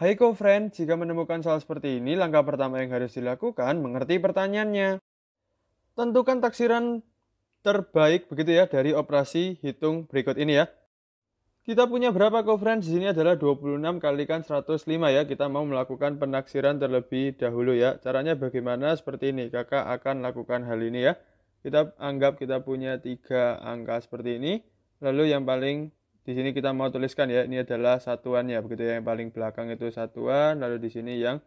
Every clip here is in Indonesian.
Hai co-friend, jika menemukan soal seperti ini, langkah pertama yang harus dilakukan mengerti pertanyaannya. Tentukan taksiran terbaik begitu ya dari operasi hitung berikut ini ya. Kita punya berapa co-friend? Di sini adalah 26 kalikan 105 ya. Kita mau melakukan penaksiran terlebih dahulu ya. Caranya bagaimana? Seperti ini. Kakak akan lakukan hal ini ya. Kita anggap kita punya tiga angka seperti ini. Lalu yang paling di sini kita mau tuliskan ya ini adalah satuan ya begitu ya yang paling belakang itu satuan lalu di sini yang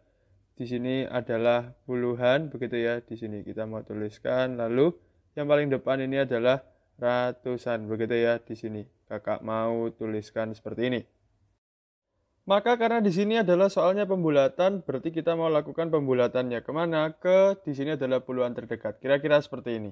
di sini adalah puluhan begitu ya di sini kita mau tuliskan lalu yang paling depan ini adalah ratusan begitu ya di sini kakak mau tuliskan seperti ini maka karena di sini adalah soalnya pembulatan berarti kita mau lakukan pembulatannya kemana ke di sini adalah puluhan terdekat kira-kira seperti ini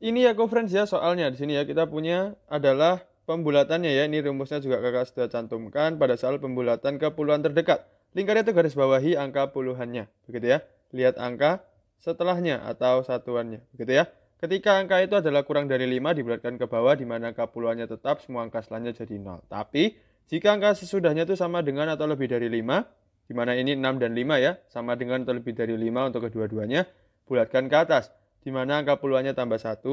ini ya konferensi ya soalnya di sini ya kita punya adalah pembulatannya ya. Ini rumusnya juga kakak sudah cantumkan pada soal pembulatan ke puluhan terdekat. Lingkarnya itu garis bawahi angka puluhannya, begitu ya. Lihat angka setelahnya atau satuannya, begitu ya. Ketika angka itu adalah kurang dari 5 dibulatkan ke bawah di mana angka puluhannya tetap semua angka selanjutnya jadi nol Tapi jika angka sesudahnya itu sama dengan atau lebih dari 5, di mana ini 6 dan 5 ya, sama dengan atau lebih dari 5 untuk kedua-duanya, bulatkan ke atas di mana angka puluhannya tambah 1,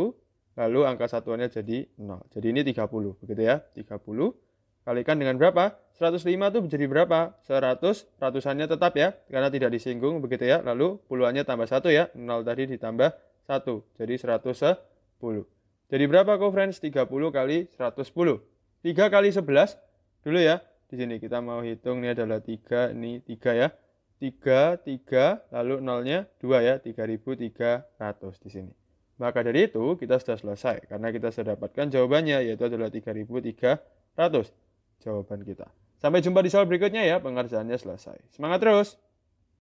lalu angka satuannya jadi 0. Jadi ini 30, begitu ya. 30 kalikan dengan berapa? 105 itu menjadi berapa? 100, ratusannya tetap ya, karena tidak disinggung begitu ya. Lalu puluhannya tambah 1 ya, 0 tadi ditambah 1, jadi 110. Jadi berapa kok friends? 30 kali 110. 3 kali 11 dulu ya. Di sini kita mau hitung, ini adalah 3, ini 3 ya. 3, 3, lalu nolnya 2 ya, 3300 di sini. Maka dari itu kita sudah selesai, karena kita sudah dapatkan jawabannya, yaitu adalah 3300 jawaban kita. Sampai jumpa di soal berikutnya ya, pengerjaannya selesai. Semangat terus!